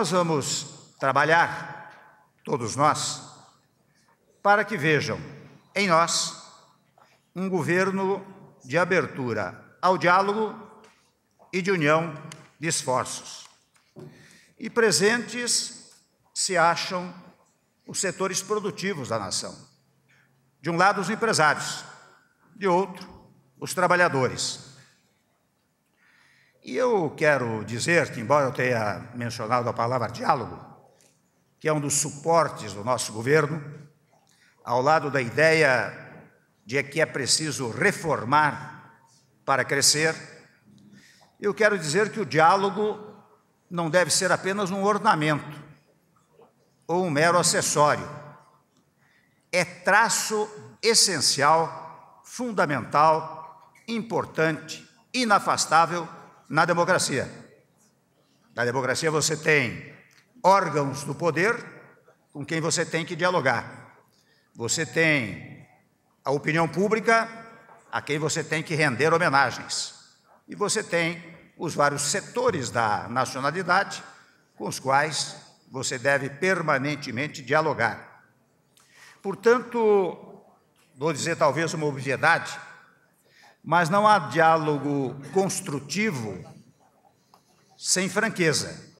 nós vamos trabalhar, todos nós, para que vejam em nós um governo de abertura ao diálogo e de união de esforços. E presentes se acham os setores produtivos da nação. De um lado, os empresários, de outro, os trabalhadores. E eu quero dizer que, embora eu tenha mencionado a palavra diálogo, que é um dos suportes do nosso governo, ao lado da ideia de que é preciso reformar para crescer, eu quero dizer que o diálogo não deve ser apenas um ornamento ou um mero acessório. É traço essencial, fundamental, importante, inafastável na democracia. Na democracia você tem órgãos do poder com quem você tem que dialogar. Você tem a opinião pública a quem você tem que render homenagens. E você tem os vários setores da nacionalidade com os quais você deve permanentemente dialogar. Portanto, vou dizer talvez uma obviedade, mas não há diálogo construtivo sem franqueza.